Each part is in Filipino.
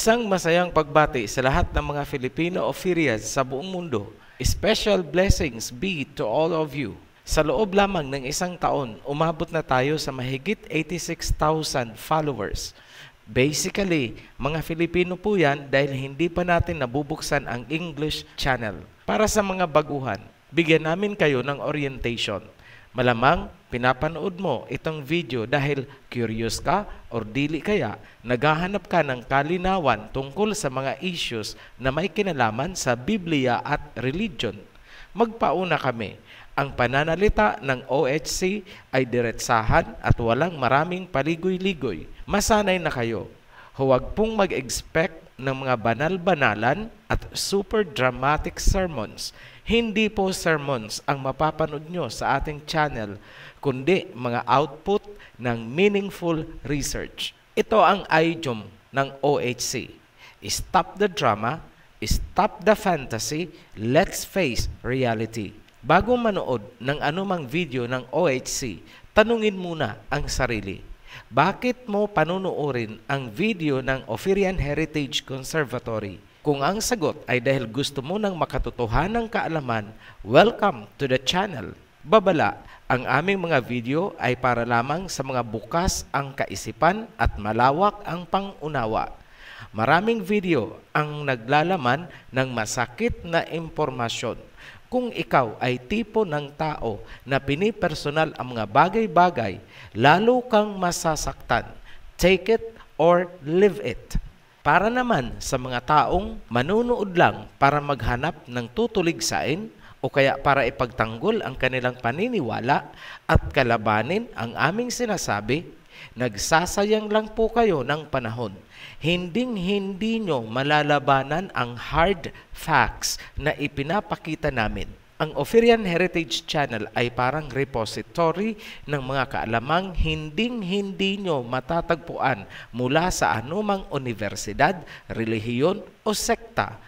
Isang masayang pagbati sa lahat ng mga Filipino o Firias sa buong mundo. Special blessings be to all of you. Sa loob lamang ng isang taon, umabot na tayo sa mahigit 86,000 followers. Basically, mga Filipino po yan dahil hindi pa natin nabubuksan ang English channel. Para sa mga baguhan, bigyan namin kayo ng orientation. Malamang pinapanood mo itong video dahil curious ka or dili kaya naghahanap ka ng kalinawan tungkol sa mga issues na may kinalaman sa Biblia at religion. Magpauna kami. Ang pananalita ng OHC ay diretsahan at walang maraming paligoy-ligoy. Masanay na kayo. Huwag pong mag-expect ng mga banal-banalan at super dramatic sermons. Hindi po sermons ang mapapanood nyo sa ating channel, kundi mga output ng meaningful research. Ito ang idiom ng OHC. Stop the drama, stop the fantasy, let's face reality. Bago manood ng anumang video ng OHC, tanungin muna ang sarili. Bakit mo panunuorin ang video ng Ophirian Heritage Conservatory? Kung ang sagot ay dahil gusto mo ng makatotohanang kaalaman, welcome to the channel. Babala, ang aming mga video ay para lamang sa mga bukas ang kaisipan at malawak ang pangunawa. Maraming video ang naglalaman ng masakit na impormasyon. Kung ikaw ay tipo ng tao na pinipersonal ang mga bagay-bagay, lalo kang masasaktan. Take it or leave it para naman sa mga taong manunood lang para maghanap ng tutuligsain o kaya para ipagtanggol ang kanilang paniniwala at kalabanin ang aming sinasabi, nagsasayang lang po kayo ng panahon. Hinding-hindi nyo malalabanan ang hard facts na ipinapakita namin. Ang Ophirian Heritage Channel ay parang repository ng mga kaalamang hinding-hindi nyo matatagpuan mula sa anumang universidad, relihiyon o sekta.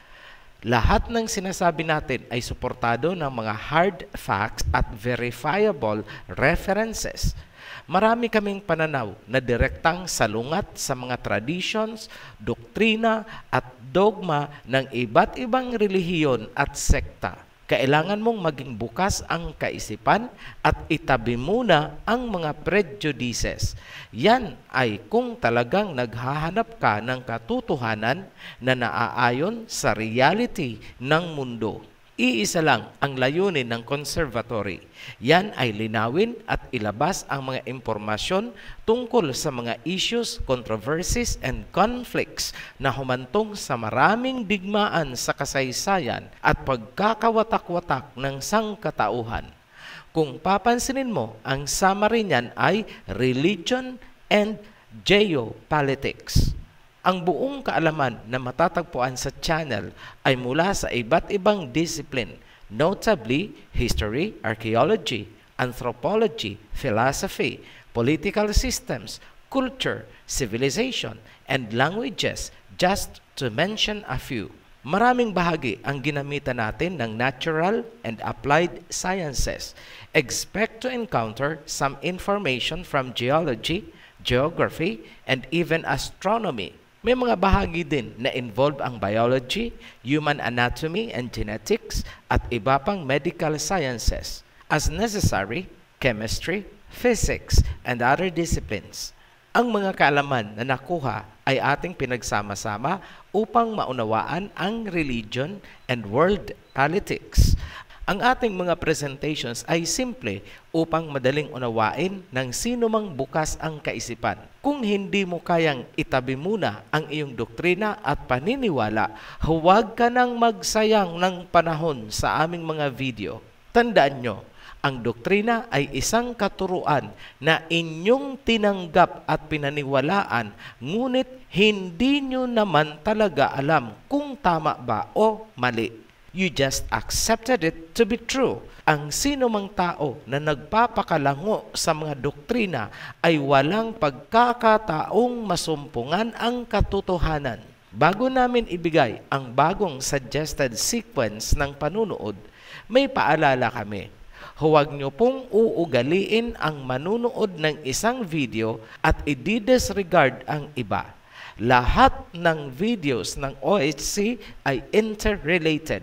Lahat ng sinasabi natin ay suportado ng mga hard facts at verifiable references. Marami kaming pananaw na direktang salungat sa mga traditions, doktrina at dogma ng iba't ibang relihiyon at sekta. Kailangan mong maging bukas ang kaisipan at itabi muna ang mga prejudices. Yan ay kung talagang naghahanap ka ng katotohanan na naaayon sa reality ng mundo. Iisa lang ang layunin ng conservatory. Yan ay linawin at ilabas ang mga impormasyon tungkol sa mga issues, controversies, and conflicts na humantong sa maraming digmaan sa kasaysayan at pagkakawatak-watak ng sangkatauhan. Kung papansinin mo, ang summary niyan ay religion and geopolitics. Ang buong kaalaman na matatagpuan sa channel ay mula sa iba't ibang discipline, notably history, archaeology, anthropology, philosophy, political systems, culture, civilization, and languages, just to mention a few. Maraming bahagi ang ginamitan natin ng natural and applied sciences. Expect to encounter some information from geology, geography, and even astronomy may mga bahagi din na involve ang biology, human anatomy and genetics at iba pang medical sciences. As necessary, chemistry, physics, and other disciplines. Ang mga kaalaman na nakuha ay ating pinagsama-sama upang maunawaan ang religion and world politics. Ang ating mga presentations ay simple upang madaling unawain ng sino mang bukas ang kaisipan. Kung hindi mo kayang itabi muna ang iyong doktrina at paniniwala, huwag ka nang magsayang ng panahon sa aming mga video. Tandaan nyo, ang doktrina ay isang katuruan na inyong tinanggap at pinaniwalaan, ngunit hindi nyo naman talaga alam kung tama ba o mali. You just accepted it to be true. Ang sino mang tao na nagpapakalango sa mga doktrina ay walang pagkakataong masumpungan ang katotohanan. Bago namin ibigay ang bagong suggested sequence ng panunood, may paalala kami. Huwag niyo pong uugaliin ang manunood ng isang video at i-disregard ang iba. Lahat ng videos ng OHC ay interrelated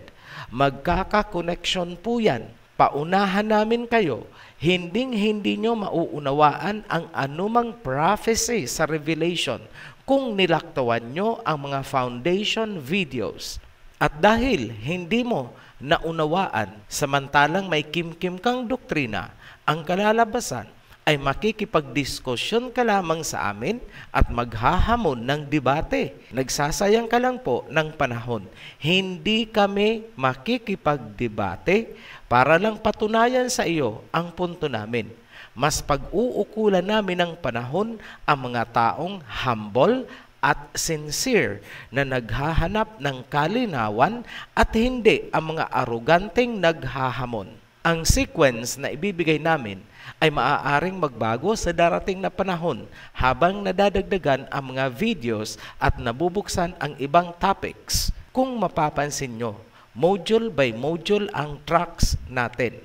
Magkakakoneksyon po yan. Paunahan namin kayo, hinding-hindi nyo mauunawaan ang anumang prophecy sa Revelation kung nilaktawan nyo ang mga foundation videos. At dahil hindi mo naunawaan, samantalang may kimkim kang doktrina, ang kalalabasan ay makikipagdiskusyon ka lamang sa amin at maghahamon ng debate. Nagsasayang ka lang po ng panahon. Hindi kami makikipagdebate para lang patunayan sa iyo ang punto namin. Mas pag-uukulan namin ng panahon ang mga taong humble, at sincere na naghahanap ng kalinawan at hindi ang mga aruganteng naghahamon. Ang sequence na ibibigay namin ay maaaring magbago sa darating na panahon habang nadadagdagan ang mga videos at nabubuksan ang ibang topics. Kung mapapansin nyo, module by module ang tracks natin.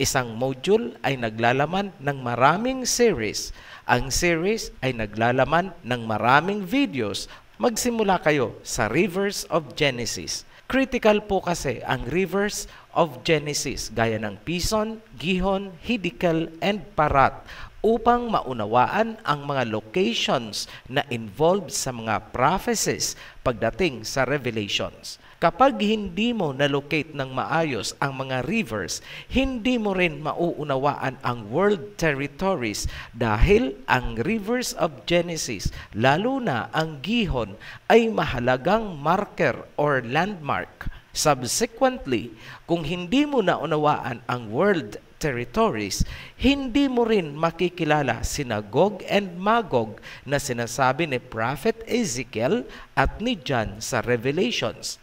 Isang module ay naglalaman ng maraming series. Ang series ay naglalaman ng maraming videos. Magsimula kayo sa Rivers of Genesis. Critical po kasi ang rivers of Genesis gaya ng Pison, Gihon, Hiddekel, and Parat upang maunawaan ang mga locations na involved sa mga prophecies pagdating sa revelations. Kapag hindi mo na-locate ng maayos ang mga rivers, hindi mo rin mauunawaan ang world territories dahil ang rivers of Genesis, lalo na ang Gihon, ay mahalagang marker or landmark. Subsequently, kung hindi mo naunawaan ang world territories, hindi mo rin makikilala sinagog and Magog na sinasabi ni Prophet Ezekiel at ni John sa Revelations.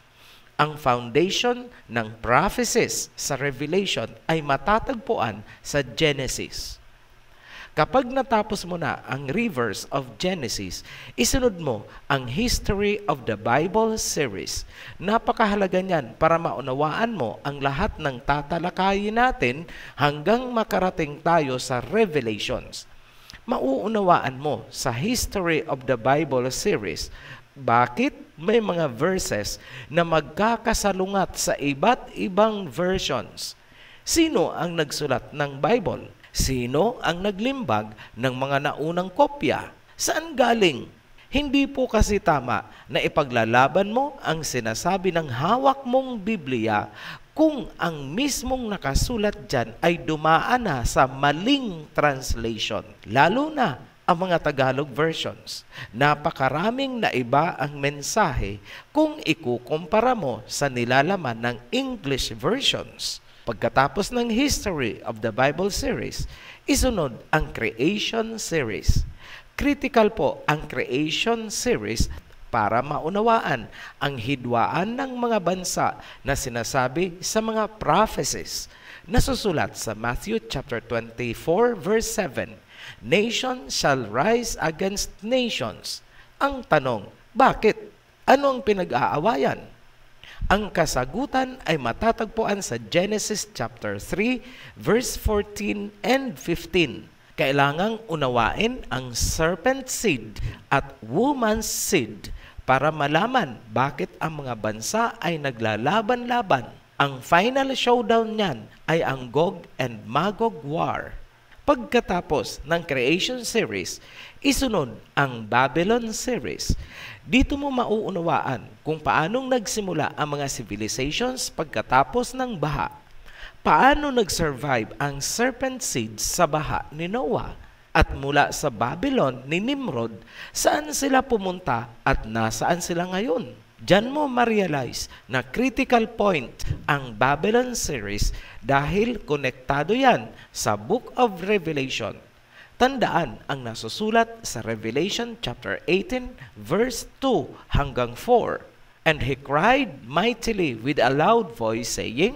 Ang foundation ng prophecies sa Revelation ay matatagpuan sa Genesis. Kapag natapos mo na ang reverse of Genesis, isunod mo ang History of the Bible series. Napakahalaga niyan para maunawaan mo ang lahat ng tatalakayin natin hanggang makarating tayo sa Revelations. Mauunawaan mo sa History of the Bible series bakit may mga verses na magkakasalungat sa iba't ibang versions? Sino ang nagsulat ng Bible? Sino ang naglimbag ng mga naunang kopya? Saan galing? Hindi po kasi tama na ipaglalaban mo ang sinasabi ng hawak mong Biblia kung ang mismong nakasulat dyan ay dumaan na sa maling translation, lalo na ang mga Tagalog versions. Napakaraming na iba ang mensahe kung ikukumpara mo sa nilalaman ng English versions. Pagkatapos ng History of the Bible series, isunod ang Creation series. Critical po ang Creation series para maunawaan ang hidwaan ng mga bansa na sinasabi sa mga prophecies na susulat sa Matthew chapter 24 verse 7. Nation shall rise against nations. Ang tanong, bakit? Ano ang pinag-aawayan? Ang kasagutan ay matatagpuan sa Genesis chapter 3 verse 14 and 15. Kailangang unawain ang serpent seed at woman's seed para malaman bakit ang mga bansa ay naglalaban-laban. Ang final showdown niyan ay ang Gog and Magog War. Pagkatapos ng Creation Series, isunod ang Babylon Series. Dito mo mauunawaan kung paanong nagsimula ang mga civilizations pagkatapos ng baha. Paano nag-survive ang serpent seeds sa baha ni Noah? At mula sa Babylon ni Nimrod, saan sila pumunta at nasaan sila ngayon? Diyan mo ma-realize na critical point ang Babylon series dahil konektado yan sa Book of Revelation Tandaan ang nasusulat sa Revelation chapter 18 verse 2 hanggang 4. And he cried mightily with a loud voice saying,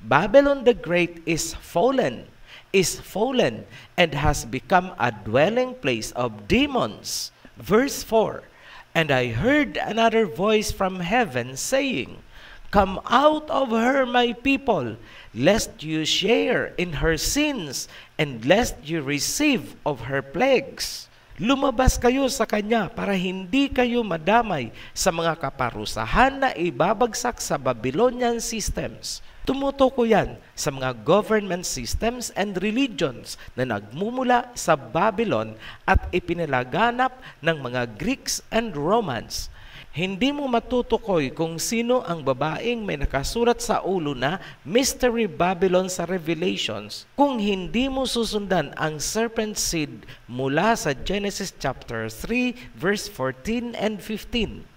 Babylon the great is fallen, is fallen and has become a dwelling place of demons. Verse 4. And I heard another voice from heaven saying, Come out of her, my people, lest you share in her sins, and lest you receive of her plagues. Lumabas kayo sa kanya para hindi kayo madamay sa mga kaparusahan na ibabagsak sa Babylonian systems. Tumutuko yan sa mga government systems and religions na nagmumula sa Babylon at ipinalaganap ng mga Greeks and Romans hindi mo matutukoy kung sino ang babaeng may nakasurat sa ulo na Mystery Babylon sa Revelations kung hindi mo susundan ang serpent seed mula sa Genesis chapter 3 verse 14 and 15.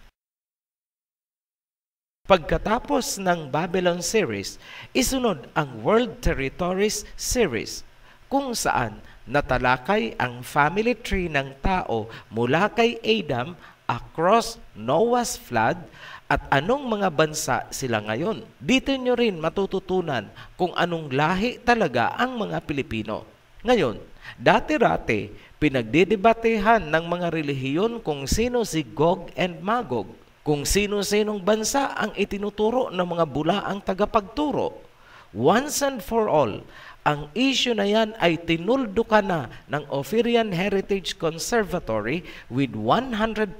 Pagkatapos ng Babylon series, isunod ang World Territories series kung saan natalakay ang family tree ng tao mula kay Adam across Noah's flood at anong mga bansa sila ngayon. Dito nyo rin matututunan kung anong lahi talaga ang mga Pilipino. Ngayon, dati-rate, pinagdidebatehan ng mga relihiyon kung sino si Gog and Magog, kung sino-sinong bansa ang itinuturo ng mga bulaang tagapagturo. Once and for all, ang issue na yan ay tinuldo ka na ng Ophirian Heritage Conservatory with 100%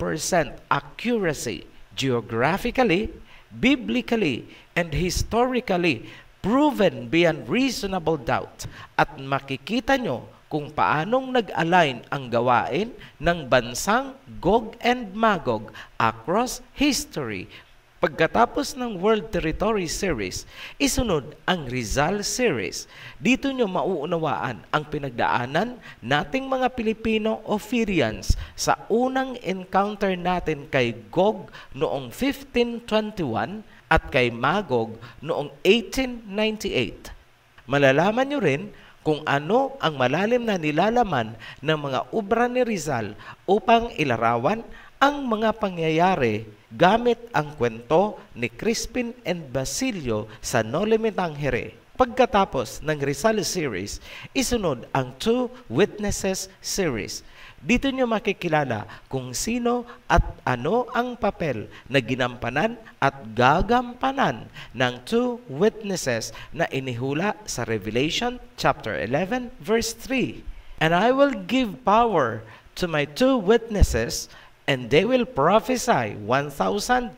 accuracy geographically, biblically, and historically proven beyond reasonable doubt at makikita nyo kung paanong nag-align ang gawain ng bansang Gog and Magog across history Pagkatapos ng World Territory Series, isunod ang Rizal Series. Dito nyo mauunawaan ang pinagdaanan nating mga Pilipino o Firians sa unang encounter natin kay Gog noong 1521 at kay Magog noong 1898. Malalaman nyo rin kung ano ang malalim na nilalaman ng mga obra ni Rizal upang ilarawan ang mga pangyayari gamit ang kwento ni Crispin and Basilio sa No Limit Angere. Pagkatapos ng Rizal series, isunod ang Two Witnesses series. Dito niyo makikilala kung sino at ano ang papel na ginampanan at gagampanan ng two witnesses na inihula sa Revelation chapter 11 verse 3. And I will give power to my two witnesses and they will prophesy 1,260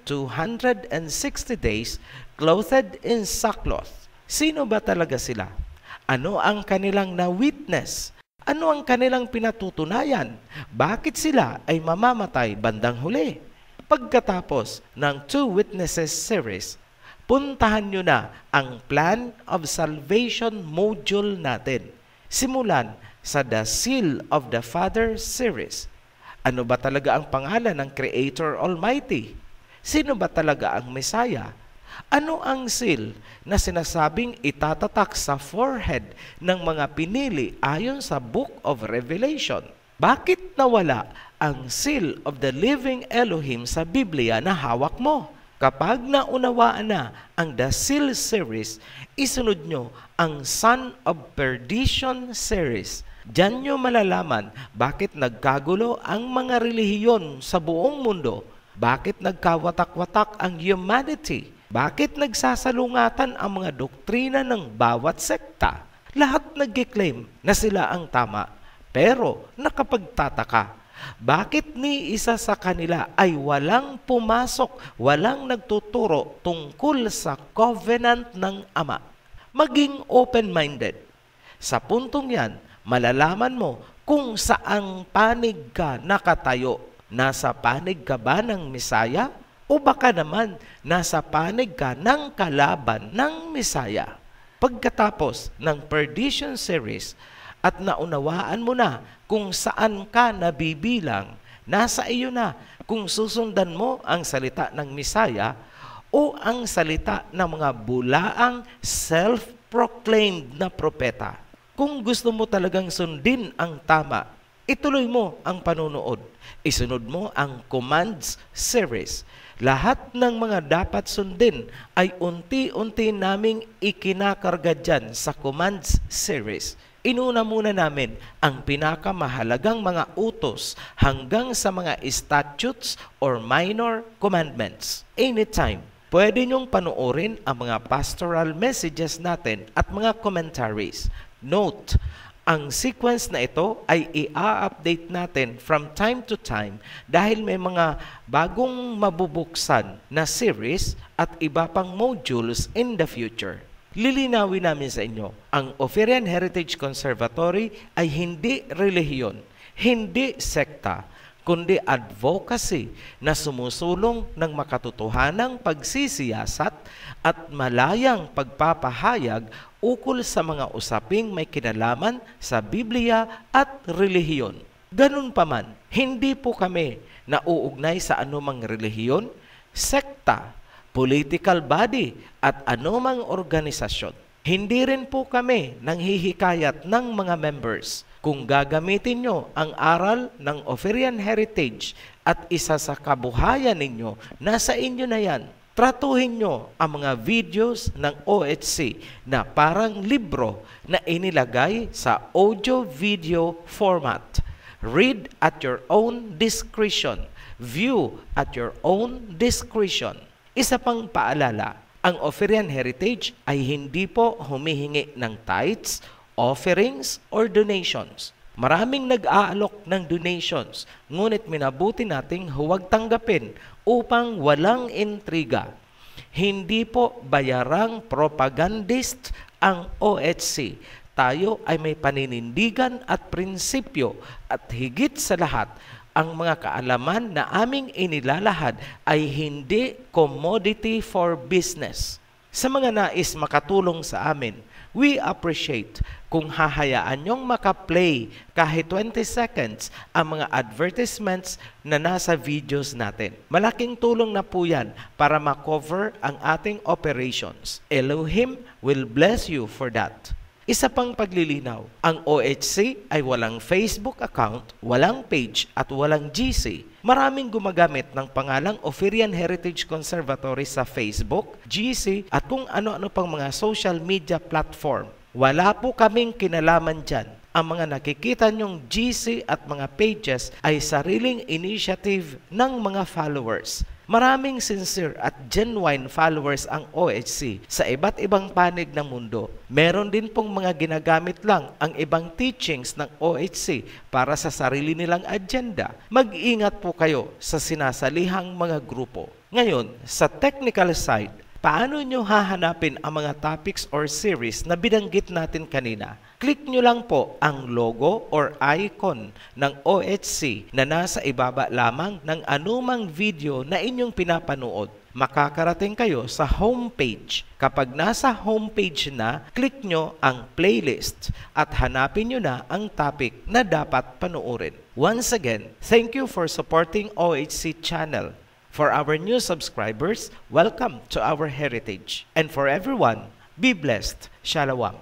days clothed in sackcloth. Sino ba talaga sila? Ano ang kanilang na-witness? Ano ang kanilang pinatutunayan? Bakit sila ay mamamatay bandang huli? Pagkatapos ng Two Witnesses series, puntahan nyo na ang Plan of Salvation module natin. Simulan sa The Seal of the Father series ano ba talaga ang pangalan ng Creator Almighty? Sino ba talaga ang Messiah? Ano ang seal na sinasabing itatatak sa forehead ng mga pinili ayon sa Book of Revelation? Bakit nawala ang seal of the living Elohim sa Biblia na hawak mo? Kapag naunawaan na ang The Seal Series, isunod nyo ang Son of Perdition Series. Diyan nyo malalaman bakit nagkagulo ang mga relihiyon sa buong mundo, bakit nagkawatak-watak ang humanity, bakit nagsasalungatan ang mga doktrina ng bawat sekta. Lahat nag-claim na sila ang tama, pero nakapagtataka bakit ni isa sa kanila ay walang pumasok, walang nagtuturo tungkol sa covenant ng Ama? Maging open-minded. Sa puntong yan, malalaman mo kung saang panig ka nakatayo. Nasa panig ka ba ng Misaya? O baka naman, nasa panig ka ng kalaban ng Misaya. Pagkatapos ng Perdition Series, at naunawaan mo na kung saan ka nabibilang, nasa iyo na kung susundan mo ang salita ng Misaya o ang salita ng mga bulaang self-proclaimed na propeta. Kung gusto mo talagang sundin ang tama, ituloy mo ang panunood. Isunod mo ang commands series lahat ng mga dapat sundin ay unti-unti naming ikinakarga dyan sa commands series. Inuna muna namin ang pinakamahalagang mga utos hanggang sa mga statutes or minor commandments. Anytime, pwede niyong panoorin ang mga pastoral messages natin at mga commentaries. Note, ang sequence na ito ay i-update natin from time to time dahil may mga bagong mabubuksan na series at iba pang modules in the future. Lilinawin namin sa inyo, ang Oferian Heritage Conservatory ay hindi relihiyon, hindi sekta, kundi advocacy na sumusulong ng makatotohanang pagsisiyasat at malayang pagpapahayag ukol sa mga usaping may kinalaman sa Biblia at relihiyon. Ganun pa man, hindi po kami nauugnay sa anumang relihiyon, sekta, political body at anumang organisasyon. Hindi rin po kami nanghihikayat ng mga members kung gagamitin nyo ang aral ng Oferian Heritage at isa sa kabuhayan ninyo, nasa inyo na yan. Tratuhin nyo ang mga videos ng OHC na parang libro na inilagay sa audio-video format. Read at your own discretion. View at your own discretion. Isa pang paalala, ang Oferian Heritage ay hindi po humihingi ng tithes offerings or donations. Maraming nag-aalok ng donations, ngunit minabuti nating huwag tanggapin upang walang intriga. Hindi po bayarang propagandist ang OHC. Tayo ay may paninindigan at prinsipyo at higit sa lahat, ang mga kaalaman na aming inilalahad ay hindi commodity for business. Sa mga nais makatulong sa amin, we appreciate kung hahayaan nyong makaplay kahit 20 seconds ang mga advertisements na nasa videos natin. Malaking tulong na po yan para makover ang ating operations. Elohim will bless you for that. Isa pang paglilinaw, ang OHC ay walang Facebook account, walang page at walang GC. Maraming gumagamit ng pangalang Ophirian Heritage Conservatory sa Facebook, GC at kung ano-ano pang mga social media platform. Wala po kaming kinalaman dyan ang mga nakikita nyong GC at mga pages ay sariling initiative ng mga followers. Maraming sincere at genuine followers ang OHC sa iba't ibang panig ng mundo. Meron din pong mga ginagamit lang ang ibang teachings ng OHC para sa sarili nilang agenda. Mag-ingat po kayo sa sinasalihang mga grupo. Ngayon, sa technical side, Paano nyo hahanapin ang mga topics or series na binanggit natin kanina? Click nyo lang po ang logo or icon ng OHC na nasa ibaba lamang ng anumang video na inyong pinapanood. Makakarating kayo sa homepage. Kapag nasa homepage na, click nyo ang playlist at hanapin nyo na ang topic na dapat panoorin. Once again, thank you for supporting OHC channel. For our new subscribers, welcome to our heritage. And for everyone, be blessed. Shalom.